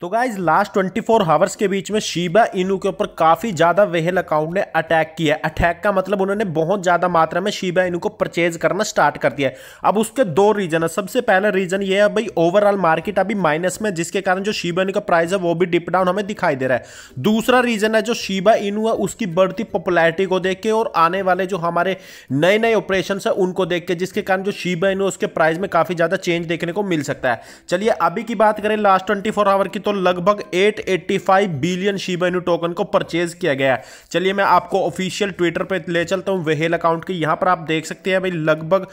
तो guys last 24 four hours के बीच में शीबा इनू के ऊपर काफ़ी ज़्यादा वेहल अकाउंट ने अटैक किया है अटैक का मतलब उन्होंने बहुत ज़्यादा मात्रा में शीबा इनू को परचेज करना स्टार्ट कर दिया है अब उसके दो रीजन है सबसे पहला रीजन ये है भाई ओवरऑल मार्केट अभी माइनस में जिसके कारण जो शीबा इनू का प्राइस है वो भी डिप डाउन हमें दिखाई दे रहा है दूसरा रीजन है जो शीबा इनू है उसकी बढ़ती पॉपुलैरिटी को देख के और आने वाले जो हमारे नए नए ऑपरेशन है उनको देख के जिसके कारण जो शीबा इनू उसके प्राइस में काफ़ी ज़्यादा चेंज देखने को मिल सकता है चलिए अभी की बात करें लास्ट ट्वेंटी आवर की तो तो लगभग 885 बिलियन शिबा इनु टोकन को परचेज किया गया है चलिए मैं आपको ऑफिशियल ट्विटर पे ले चलता हूँ वेहेल अकाउंट के यहाँ पर आप देख सकते हैं भाई लगभग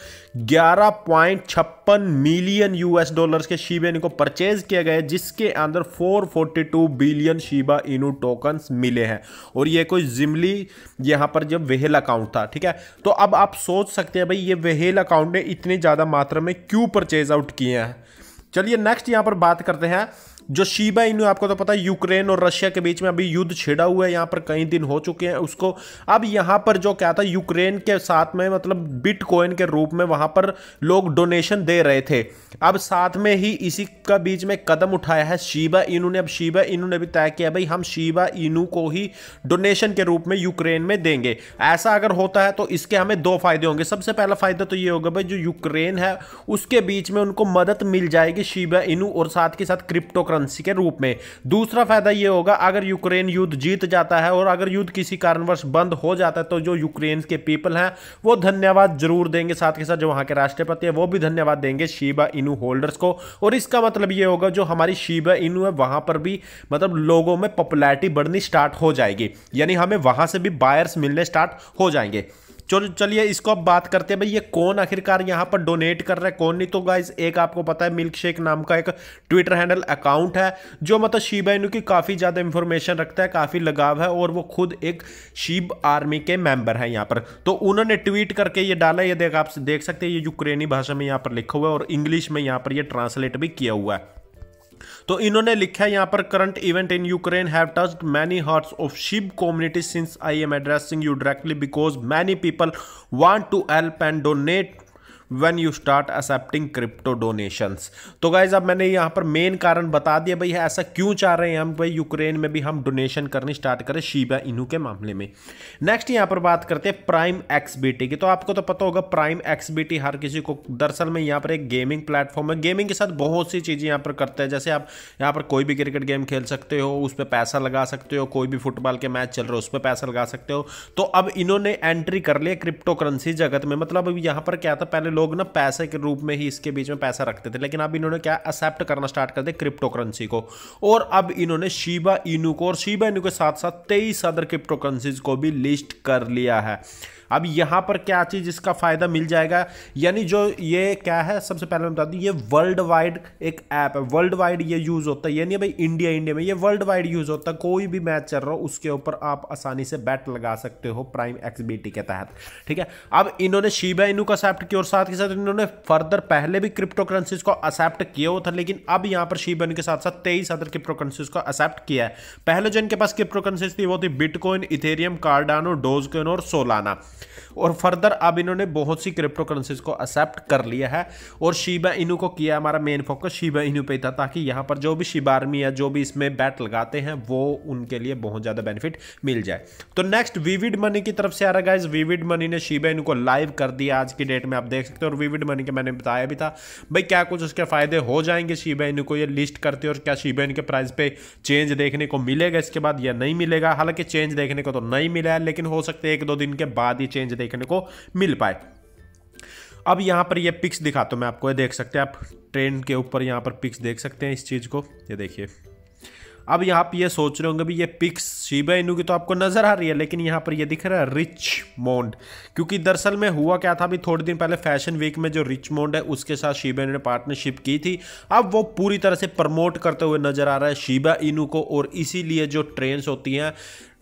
ग्यारह मिलियन यूएस डॉलर्स के शिबा इनु को परचेज किया गया है जिसके अंदर 442 बिलियन शिबा इनू टोकन मिले हैं और ये कोई जिमली यहाँ पर जब वेहेल अकाउंट था ठीक है तो अब आप सोच सकते हैं भाई ये वेहेल अकाउंट ने इतनी ज़्यादा मात्रा में क्यों परचेज आउट किए हैं चलिए नेक्स्ट यहाँ पर बात करते हैं जो शीबा इनू आपको तो पता है यूक्रेन और रशिया के बीच में अभी युद्ध छिड़ा हुआ है यहाँ पर कई दिन हो चुके हैं उसको अब यहाँ पर जो क्या था यूक्रेन के साथ में मतलब बिटकॉइन के रूप में वहाँ पर लोग डोनेशन दे रहे थे अब साथ में ही इसी का बीच में कदम उठाया है शीबा इनू ने अब शीबा इनू ने भी तय किया भाई हम शीबा इनू को ही डोनेशन के रूप में यूक्रेन में देंगे ऐसा अगर होता है तो इसके हमें दो फायदे होंगे सबसे पहला फायदा तो ये होगा भाई जो यूक्रेन है उसके बीच में उनको मदद मिल जाएगी शीबा इनू और साथ के साथ क्रिप्टो करंसी के रूप में दूसरा फायदा यह होगा अगर यूक्रेन युद्ध जीत जाता है और अगर युद्ध किसी कारणवश बंद हो जाता है तो जो यूक्रेन के पीपल हैं वो धन्यवाद जरूर देंगे साथ के साथ जो वहां के राष्ट्रपति है वो भी धन्यवाद देंगे शीबा इनू होल्डर्स को और इसका मतलब यह होगा जो हमारी शीबा इनू है वहां पर भी मतलब लोगों में पॉपुलैरिटी बढ़नी स्टार्ट हो जाएगी यानी हमें वहां से भी बायर्स मिलने स्टार्ट हो जाएंगे चलो चलिए इसको अब बात करते हैं भाई ये कौन आखिरकार यहाँ पर डोनेट कर रहा है कौन नहीं तो गाइज एक आपको पता है मिल्क शेक नाम का एक ट्विटर हैंडल अकाउंट है जो मतलब शिब इनू की काफ़ी ज़्यादा इन्फॉर्मेशन रखता है काफ़ी लगाव है और वो खुद एक शिब आर्मी के मेंबर हैं यहाँ पर तो उन्होंने ट्वीट करके ये डाला ये देख आप देख सकते हैं ये यूक्रेनी भाषा में यहाँ पर लिखा हुआ है और इंग्लिश में यहाँ पर यह ट्रांसलेट भी किया हुआ है तो इन्होंने लिखा है यहाँ पर current event in Ukraine have touched many hearts of Shib community since I am addressing you directly because many people want to help and donate when you start accepting crypto donations तो guys अब मैंने यहाँ पर main कारण बता दिया भाई ऐसा क्यों चाह रहे हैं हम भाई यूक्रेन में भी हम डोनेशन करनी स्टार्ट करें शीबा इनू के मामले में नेक्स्ट यहाँ पर बात करते हैं प्राइम एक्स की तो आपको तो पता होगा प्राइम एक्स हर किसी को दरअसल में यहाँ पर एक गेमिंग प्लेटफॉर्म है गेमिंग के साथ बहुत सी चीज़ें यहाँ पर करते हैं जैसे आप यहाँ पर कोई भी क्रिकेट गेम खेल सकते हो उस पर पैसा लगा सकते हो कोई भी फुटबॉल के मैच चल रहे हो उस पर पैसा लगा सकते हो तो अब इन्होंने एंट्री कर लिया क्रिप्टो करेंसी जगत में मतलब यहाँ पर क्या था पहले लोग ना पैसे के रूप में ही इसके बीच में पैसा रखते थे लेकिन अब इन्होंने क्या एक्सेप्ट करना स्टार्ट कर दिया क्रिप्टो करेंसी को और अब इन्होंने शिबा इनू को और शिबा इनू के साथ साथ तेईस अदर क्रिप्टो करेंसीज को भी लिस्ट कर लिया है अब यहाँ पर क्या चीज़ इसका फ़ायदा मिल जाएगा यानी जो ये क्या है सबसे पहले मैं बता दूँ ये वर्ल्ड वाइड एक ऐप है वर्ल्ड वाइड ये यूज़ होता है यानी भाई इंडिया इंडिया में ये वर्ल्ड वाइड यूज़ होता है कोई भी मैच चल रहा हो उसके ऊपर आप आसानी से बैट लगा सकते हो प्राइम एक्स के तहत ठीक है अब इन्होंने शीबा इनू का एक्सेप्ट किया और साथ के साथ इन्होंने फर्दर पहले भी क्रिप्टो करेंसीज को एक्सेप्ट किया हुआ था लेकिन अब यहाँ पर शीबा के साथ साथ तेईस अदर क्रिप्टो करेंसीज को एक्सेप्ट किया है पहले जो इनके पास क्रिप्टो करेंसीज थी वो थी बिटकॉइन इथेरियम कार्डानो डोजकोइन और सोलाना और फर्दर अब इन्होंने बहुत सी क्रिप्टो करेंसीज को एक्सेप्ट कर लिया है और शिबा इनू को किया हमारा मेन फोकस शिबा इनू पे था ताकि यहाँ पर जो भी शिबा आर्मी या जो भी इसमें बैट लगाते हैं वो उनके लिए बहुत ज़्यादा बेनिफिट मिल जाए तो नेक्स्ट विविड मनी की तरफ से आ रहा गाइज विविड मनी ने शिबा इनू को लाइव कर दिया आज की डेट में आप देख सकते हो और विविड मनी के मैंने बताया भी था भाई क्या कुछ उसके फायदे हो जाएंगे शिबा इनू को ये लिस्ट करते और क्या शिबा इनके प्राइस पर चेंज देखने को मिलेगा इसके बाद या नहीं मिलेगा हालांकि चेंज देखने को तो नहीं मिला है लेकिन हो सकता है एक दो दिन के बाद ही ये चेंज देखने को मिल पाए अब यहाँ पर ये पिक्स दिखाता तो हूँ मैं आपको ये देख सकते हैं आप ट्रेन के ऊपर यहाँ पर पिक्स देख सकते हैं इस चीज़ को ये देखिए अब यहाँ पर ये सोच रहे होंगे भी ये पिक्स शिबा इनू की तो आपको नज़र आ रही है लेकिन यहाँ पर ये दिख रहा है रिच मोंड क्योंकि दरअसल में हुआ क्या था अभी थोड़े दिन पहले फैशन वीक में जो रिच मोंड है उसके साथ शिबा इनू ने पार्टनरशिप की थी अब वो पूरी तरह से प्रमोट करते हुए नज़र आ रहा है शिबा इनू को और इसीलिए जो ट्रेन्स होती हैं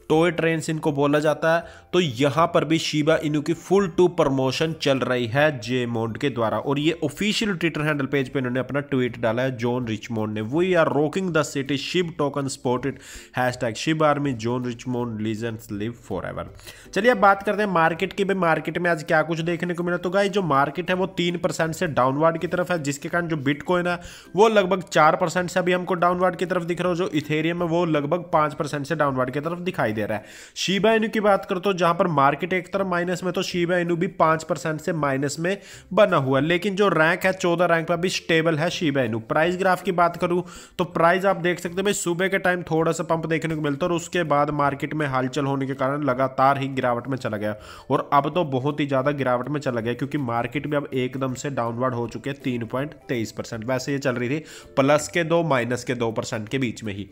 टॉय ट्रेन इनको बोला जाता है तो यहाँ पर भी शिबा इनू की फुल टू प्रमोशन चल रही है जे मोन्ड के द्वारा और ये ऑफिशियल ट्विटर हैंडल पेज पे इन्होंने अपना ट्वीट डाला है जॉन रिचमोड ने we are rocking the city Shib token supported hashtag Shib army John Richmond legends live forever चलिए अब बात करते हैं मार्केट की भाई मार्केट में आज क्या कुछ देखने को मिला तो गाई जो मार्केट है वो तीन परसेंट से डाउनवर्ड की तरफ है जिसके कारण जो बिटकॉइन है वो लगभग चार परसेंट से अभी हमको डाउनवर्ड की तरफ दिख रहा हो जो इथेरियम है वो लगभग पांच परसेंट से डाउनवर्ड की तरफ दिखाई दिखाई दे रहा है शीबा इनू की बात करो तो जहां पर मार्केट एक तरफ माइनस में तो शीबा इनू भी पांच परसेंट से माइनस में बना हुआ लेकिन जो रैंक है चौदह रैंक पर भी स्टेबल है शीबा इनू प्राइस ग्राफ की बात करूं तो प्राइस आप देख सकते हैं भाई सुबह के टाइम थोड़ा सा पंप देखने को मिलता है और उसके बाद मार्केट में हलचल होने के कारण लगातार ही गिरावट में चला गया और अब तो बहुत ही ज़्यादा गिरावट में चला गया क्योंकि मार्केट भी अब एकदम से डाउनवर्ड हो चुके हैं तीन पॉइंट तेईस परसेंट वैसे ये चल रही थी प्लस के दो माइनस के दो परसेंट के बीच में ही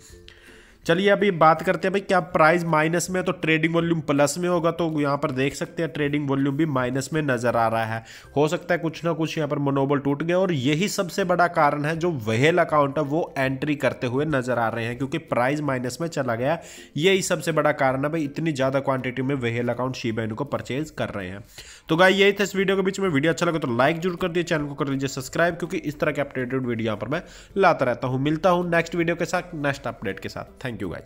चलिए अभी बात करते हैं भाई क्या प्राइस माइनस में है तो ट्रेडिंग वॉल्यूम प्लस में होगा तो यहाँ पर देख सकते हैं ट्रेडिंग वॉल्यूम भी माइनस में नजर आ रहा है हो सकता है कुछ ना कुछ यहाँ पर मनोबल टूट गया और यही सबसे बड़ा कारण है जो वहल अकाउंट है वो एंट्री करते हुए नजर आ रहे हैं क्योंकि प्राइस माइनस में चला गया यही सबसे बड़ा कारण है भाई इतनी ज़्यादा क्वांटिटी में वहल अकाउंट शिबा को परचेज कर रहे हैं तो गाय यही था इस वीडियो के बीच में वीडियो अच्छा लगा तो लाइक जरूर कर दिए चैनल को कर लीजिए सब्सक्राइब क्योंकि इस तरह के अपडेटेड वीडियो यहाँ पर मैं लाता रहता हूँ मिलता हूँ नेक्स्ट वीडियो के साथ नेक्स्ट अपडेट के साथ थैंक Thank you guys.